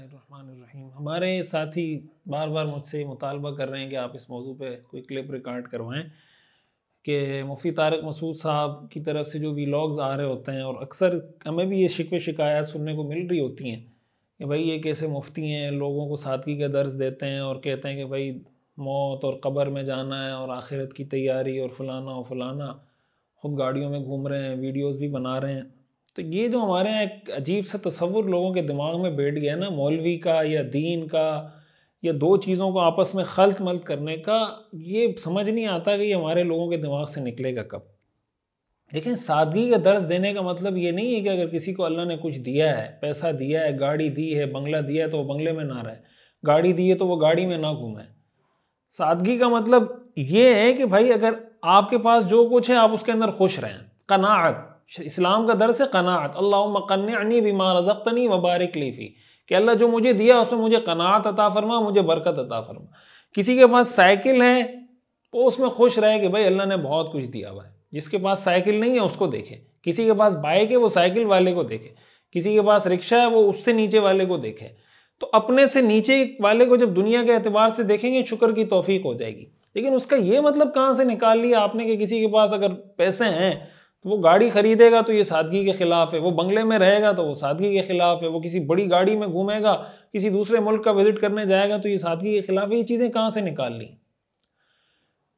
बिस्मिल्लाहिर्रहमानिर्रहीम हमारे साथी बार बार मुझसे मुतालबा कर रहे हैं कि आप इस मौजू पे कोई क्लिप रिकॉर्ड करवाएं कि मुफ्ती तारक मसूद साहब की तरफ से जो वीलॉग्स आ रहे होते हैं और अक्सर हमें भी ये शिकवे शिकायत सुनने को मिल रही होती हैं कि भाई ये कैसे मुफ्ती हैं लोगों को सादगी का दर्ज देते हैं और कहते हैं कि भाई मौत और कब्र में जाना है और आखिरत की तैयारी और फलाना और फलाना खुद गाड़ियों में घूम रहे हैं वीडियोज़ भी बना रहे हैं तो ये जो हमारे यहाँ एक अजीब सा तस्वुर लोगों के दिमाग में बैठ गया ना मौलवी का या दीन का या दो चीज़ों को आपस में खलत मलत करने का ये समझ नहीं आता कि ये हमारे लोगों के दिमाग से निकलेगा कब लेकिन सादगी का दर्ज देने का मतलब ये नहीं है कि अगर किसी को अल्लाह ने कुछ दिया है पैसा दिया है गाड़ी दी है बंगला दिया है तो वो बंगले में ना रहे गाड़ी दी है तो वो गाड़ी में ना घूमें सादगी का मतलब ये है कि भाई अगर आपके पास जो कुछ है आप उसके अंदर खुश रहें कनात इस्लाम का दर्स है कनात अल्लाह कन्नी बीमा रजकतनी वबारक लीफ़ी कि अल्लाह जो मुझे दिया उसमें मुझे कनात अता फरमा मुझे बरकत अता फरमा किसी के पास साइकिल है तो उसमें खुश रहे कि भाई अल्लाह ने बहुत कुछ दिया हुआ है जिसके पास साइकिल नहीं है उसको देखे किसी के पास बाइक है वो साइकिल वाले को देखे किसी के पास रिक्शा है वो उससे नीचे वाले को देखे तो अपने से नीचे वाले को जब दुनिया के एतबार से देखेंगे शुक्र की तोफीक हो जाएगी लेकिन उसका ये मतलब कहाँ से निकाल लिया आपने कि किसी के पास अगर पैसे हैं वो गाड़ी खरीदेगा तो ये सादगी के खिलाफ है वो बंगले में रहेगा तो वो सादगी के खिलाफ है वो किसी बड़ी गाड़ी में घूमेगा किसी दूसरे मुल्क का विजिट करने जाएगा तो ये सादगी के खिलाफ है ये चीज़ें कहाँ से निकाल ली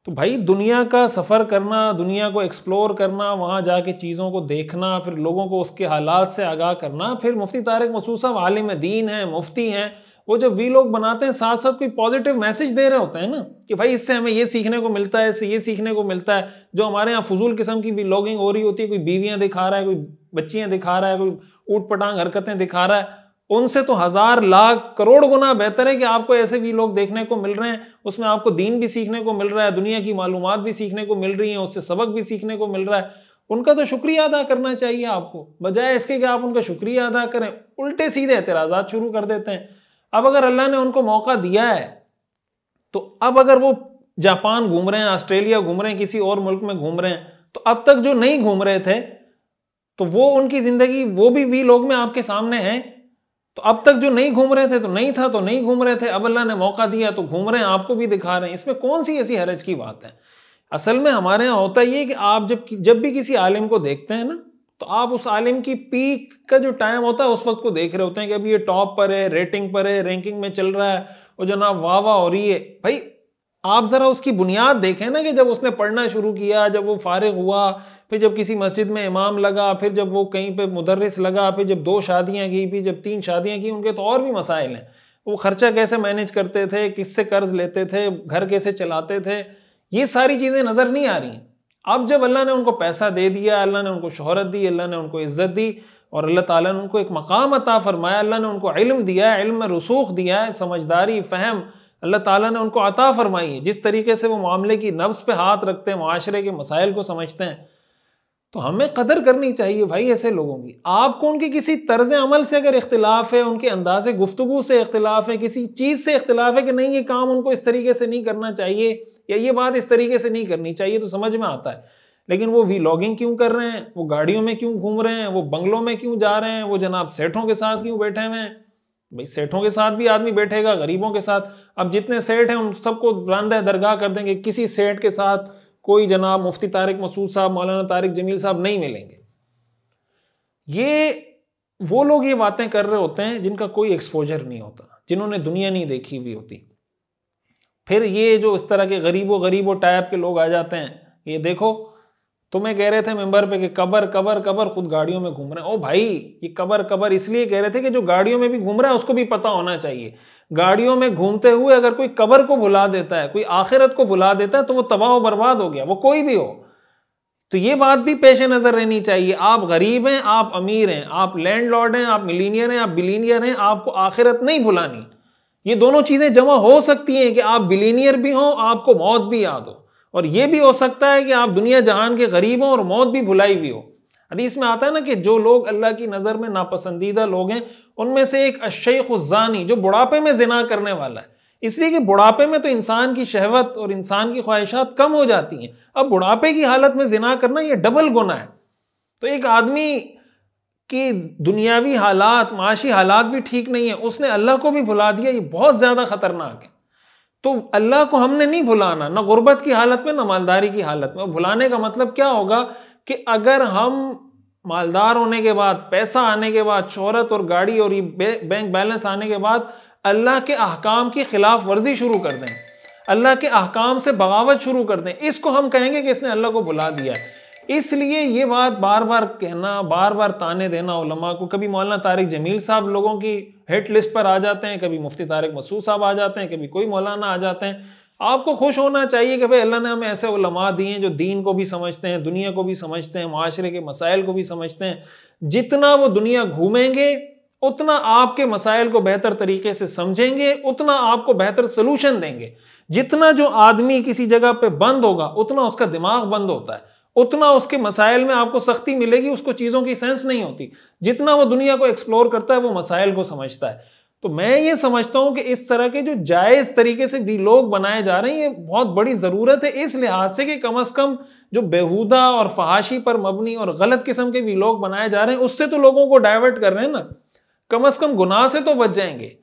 तो भाई दुनिया का सफ़र करना दुनिया को एक्सप्लोर करना वहाँ जाके चीज़ों को देखना फिर लोगों को उसके हालात से आगाह करना फिर मुफ्ती तारक मसूस साहब आलिम दीन हैं मुफ्ती हैं वो जब वी लोग बनाते हैं साथ साथ कोई पॉजिटिव मैसेज दे रहे होते हैं ना कि भाई इससे हमें ये सीखने को मिलता है इससे ये सीखने को मिलता है जो हमारे यहाँ फजूल किस्म की लॉगिंग हो रही होती है कोई बीवियाँ दिखा रहा है कोई बच्चियाँ दिखा रहा है कोई ऊट पटांग हरकतें दिखा रहा है उनसे तो हज़ार लाख करोड़ गुना बेहतर है कि आपको ऐसे भी लोग देखने को मिल रहे हैं उसमें आपको दीन भी सीखने को मिल रहा है दुनिया की मालूम भी सीखने को मिल रही हैं उससे सबक भी सीखने को मिल रहा है उनका तो शुक्रिया अदा करना चाहिए आपको बजाय इसके कि आप उनका शुक्रिया अदा करें उल्टे सीधे एतराजा शुरू कर देते हैं अब अगर अल्लाह ने उनको मौका दिया है तो अब अगर वो जापान घूम रहे हैं ऑस्ट्रेलिया घूम रहे हैं किसी और मुल्क में घूम रहे हैं तो अब तक जो नहीं घूम रहे थे तो वो उनकी जिंदगी वो भी वी लोग में आपके सामने हैं तो अब तक जो नहीं घूम रहे थे तो नहीं था तो नहीं घूम रहे थे अब अल्लाह ने मौका दिया तो घूम रहे हैं आपको भी दिखा रहे हैं इसमें कौन सी ऐसी हरज की बात है असल में हमारे यहाँ होता ये कि आप जब जब भी किसी आलिम को देखते हैं ना तो आप उस आलिम की पीक का जो टाइम होता है उस वक्त को देख रहे होते हैं कि अभी ये टॉप पर है रेटिंग पर है रैंकिंग में चल रहा है और जनाब वाह वाह हो रही है भाई आप ज़रा उसकी बुनियाद देखें ना कि जब उसने पढ़ना शुरू किया जब वो फारिग हुआ फिर जब किसी मस्जिद में इमाम लगा फिर जब वो कहीं पे मुदरस लगा फिर जब दो शादियां की फिर जब तीन शादियां की उनके तो और भी मसाइल हैं वो ख़र्चा कैसे मैनेज करते थे किससे कर्ज लेते थे घर कैसे चलाते थे ये सारी चीज़ें नज़र नहीं आ रही हैं अब जब अल्लाह ने उनको पैसा दे दिया अल्लाह ने उनको शहरत दी अल्लाह ने उनको इज़्ज़त दी और अल्लाह ताला ने उनको एक मकाम अता फरमाया अल्लाह ने उनको इल्म दिया है में रसूख दिया है समझदारी फ़हम अल्लाह ताला ने उनको अता फरमाई है जिस तरीके से वो मामले की नफ्स पे हाथ रखते हैं माशरे के मसाइल को समझते हैं तो हमें कदर करनी चाहिए भाई ऐसे लोगों की आपको उनके किसी तर्ज अमल से अगर इख्तलाफ है उनके अंदाज गुफ्तु से इख्तलाफ है किसी चीज़ से इख्तलाफ है कि नहीं ये काम उनको इस तरीके से नहीं करना चाहिए या ये बात इस तरीके से नहीं करनी चाहिए तो समझ में आता है लेकिन वो वीलॉगिंग क्यों कर रहे हैं वो गाड़ियों में क्यों घूम रहे हैं वो बंगलों में क्यों जा रहे हैं वो जनाब सेठों के साथ क्यों बैठे हुए हैं भाई सेठों के साथ भी आदमी बैठेगा गरीबों के साथ अब जितने सेठ हैं उन सबको रानदह दरगाह कर देंगे किसी सेठ के साथ कोई जनाब मुफ्ती तारिक मसूद साहब मौलाना तारिक जमील साहब नहीं मिलेंगे ये वो लोग ये बातें कर रहे होते हैं जिनका कोई एक्सपोजर नहीं होता जिन्होंने दुनिया नहीं देखी हुई होती फिर ये जो इस तरह के गरीबों गरीबों टाइप के लोग आ जाते हैं ये देखो तुम्हें कह रहे थे मेंबर पे कि कबर कबर कबर खुद गाड़ियों में घूम रहे हैं ओ भाई ये कबर कबर इसलिए कह रहे थे कि जो गाड़ियों में भी घूम रहा है उसको भी पता होना चाहिए गाड़ियों में घूमते हुए अगर कोई कबर को भुला देता है कोई आखिरत को भुला देता है तो वो तबाह बर्बाद हो गया वो कोई भी हो तो ये बात भी पेश नज़र रहनी चाहिए आप गरीब हैं आप अमीर हैं आप लैंड हैं आप मिलीनियर हैं आप बिलीनियर हैं आपको आखिरत नहीं भुलानी ये दोनों चीजें जमा हो सकती हैं कि आप बिलीनियर भी हो आपको मौत भी याद हो और ये भी हो सकता है कि आप दुनिया जहान के गरीब हो और मौत भी भुलाई हुई हो हदीस में आता है ना कि जो लोग अल्लाह की नज़र में नापसंदीदा लोग हैं उनमें से एक अशेख उजानी जो बुढ़ापे में जिना करने वाला है इसलिए कि बुढ़ापे में तो इंसान की शहवत और इंसान की ख्वाहिशात कम हो जाती हैं अब बुढ़ापे की हालत में जिना करना यह डबल गुना है तो एक आदमी कि दुनियावी हालात माशी हालात भी ठीक नहीं है उसने अल्लाह को भी भुला दिया ये बहुत ज़्यादा ख़तरनाक है तो अल्लाह को हमने नहीं भुलाना ना गुर्बत की हालत में ना मालदारी की हालत में भुलाने का मतलब क्या होगा कि अगर हम मालदार होने के बाद पैसा आने के बाद शहरत और गाड़ी और ये बैंक बैलेंस आने के बाद अल्लाह के अहकाम की खिलाफ वर्जी शुरू कर दें अल्लाह के अहकाम से बगावत शुरू कर दें इसको हम कहेंगे कि इसने अल्लाह को भुला दिया है इसलिए ये बात बार बार कहना बार बार ताने देना उलमा को कभी मौलाना तारिक जमील साहब लोगों की हेट लिस्ट पर आ जाते हैं कभी मुफ्ती तारिक मसूद साहब आ जाते हैं कभी कोई मौलाना आ जाते हैं आपको खुश होना चाहिए कि भाई अल्लाह ने हमें ऐसे उलमा दिए हैं जो दीन को भी समझते हैं दुनिया को भी समझते हैं माशरे के मसाइल को भी समझते हैं जितना वो दुनिया घूमेंगे उतना आपके मसाइल को बेहतर तरीके से समझेंगे उतना आपको बेहतर सोलूशन देंगे जितना जो आदमी किसी जगह पे बंद होगा उतना उसका दिमाग बंद होता है उतना उसके मसाइल में आपको सख्ती मिलेगी उसको चीज़ों की सेंस नहीं होती जितना वो दुनिया को एक्सप्लोर करता है वो मसाइल को समझता है तो मैं ये समझता हूँ कि इस तरह के जो जायज़ तरीके से लोग बनाए जा रहे हैं ये बहुत बड़ी ज़रूरत है इस लिहाज से कि कम अज़ कम जो बेहूदा और फहाशी पर मबनी और गलत किस्म के लोग बनाए जा रहे हैं उससे तो लोगों को डाइवर्ट कर रहे हैं ना कम अज़ कम गुनाह से तो बच जाएंगे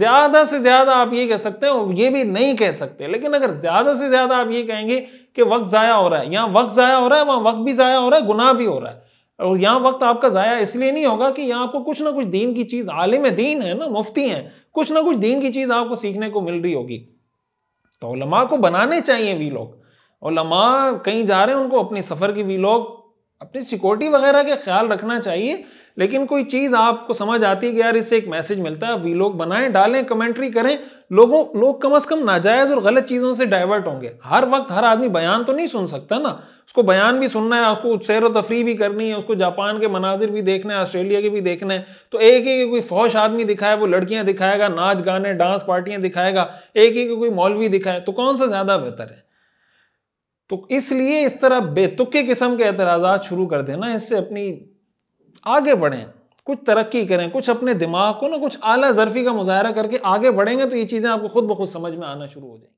ज़्यादा से ज़्यादा आप ये कह सकते हैं ये भी नहीं कह सकते लेकिन अगर ज़्यादा से ज़्यादा आप ये कहेंगे कि वक्त ज़ाया हो रहा है यहाँ वक्त ज़ाया हो रहा है वहाँ वक्त भी ज़ाया हो रहा है गुनाह भी हो रहा है और यहाँ वक्त आपका ज़ाया इसलिए नहीं होगा कि यहाँ आपको कुछ ना कुछ दीन की चीज़ आलिम दीन है ना मुफ्ती हैं कुछ ना कुछ दीन की चीज़ आपको सीखने को मिल रही होगी तो उलमा को बनाने चाहिए वी लोग उलमा कहीं जा रहे हैं उनको अपने सफ़र की वी लोग अपनी सिक्योरिटी वगैरह का ख्याल रखना चाहिए लेकिन कोई चीज़ आपको समझ आती है कि यार इससे एक मैसेज मिलता है वी लोग बनाएं डालें कमेंट्री करें लोगों लोग कम अज कम नाजायज और गलत चीज़ों से डाइवर्ट होंगे हर वक्त हर आदमी बयान तो नहीं सुन सकता ना उसको बयान भी सुनना है उसको सैर व तफरी भी करनी है उसको जापान के मनाजिर भी देखना है ऑस्ट्रेलिया के भी देखना है तो एक ही कोई फौश आदमी दिखाए वो लड़कियां दिखाएगा नाच गाने डांस पार्टियां दिखाएगा एक ही कोई मौलवी दिखाए तो कौन सा ज़्यादा बेहतर है तो इसलिए इस तरह बेतुके किस्म के एतराज शुरू कर देना इससे अपनी आगे बढ़ें कुछ तरक्की करें कुछ अपने दिमाग को ना कुछ आला जरफी का मुजाहरा करके आगे बढ़ेंगे तो ये चीज़ें आपको खुद ब खुद समझ में आना शुरू हो जाएंगी